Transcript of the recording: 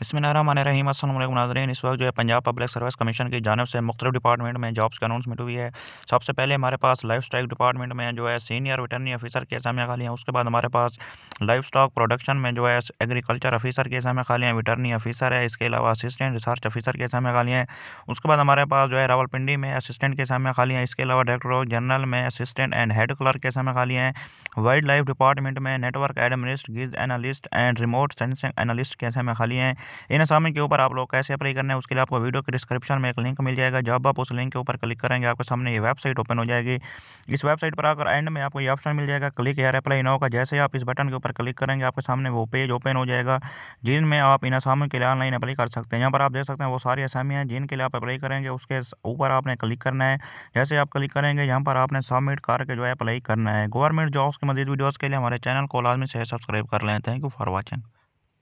बसमिल रही नाजरीन इस वक्त जो है पंजाब पब्लिक सर्विस कमीशन की जानब से मुख्त डिपार्टमेंट में जॉब्स की अनाउंसमेंट हुई है सबसे पहले हमारे पास लाइफ स्टाइक डिपार्टमेंट में जो है सीनियर रिटर्निंग ऑफिसर की असामियाँ खाली हैं उसके बाद हमारे पास लाइफ स्टॉक प्रोडक्शन में जो है एग्रीकल्चर ऑफिसर की सामने खाली हैं रिटर्निंग ऑफिसर है इसके अलावा असिस्टेंट रिसर्च ऑफिसर की असामियाँ खाली हैं उसके बाद हमारे पास जो है रावलपिंडी में असिस्टेंट की सामने खाली हैं इसके अलावा डायरेक्टर जनरल में असिस्टेंट एंड हेड क्लर्क की सामने खाली हैं वाइल्ड लाइफ डिपार्टमेंट में नेटवर्क एडमिनिस्ट गिज analyst and remote sensing analyst की असामियाँ खाली हैं इन असामी के ऊपर आप लोग कैसे अप्लाई करना है उसके लिए आपको वीडियो के डिस्क्रिप्शन में एक लिंक मिल जाएगा जब आप उस लिंक के ऊपर क्लिक करेंगे आपके सामने ये वेबसाइट ओपन हो जाएगी इस वेबसाइट पर आकर एंड में आपको ये ऑप्शन मिल जाएगा क्लिक यार अप्लाई ना का जैसे आप इस बटन के ऊपर क्लिक करेंगे आपके सामने वो पेज ओपन हो जाएगा जिनमें आप इन असामी के लिए ऑनलाइन अप्लाई कर सकते हैं यहाँ पर आप देख सकते हैं वो सारी हैं जिनके लिए आप अप्लाई करेंगे उसके ऊपर आपने क्लिक करना है जैसे आप क्लिक करेंगे यहाँ पर आपने सबमिट करके जो है अप्लाई करना है गवर्नमेंट जॉब्स के मजीद वीडियोज़ के लिए हमारे चैनल को लाजमी से सब्सक्राइब कर लें थैंक यू फॉर वॉचिंग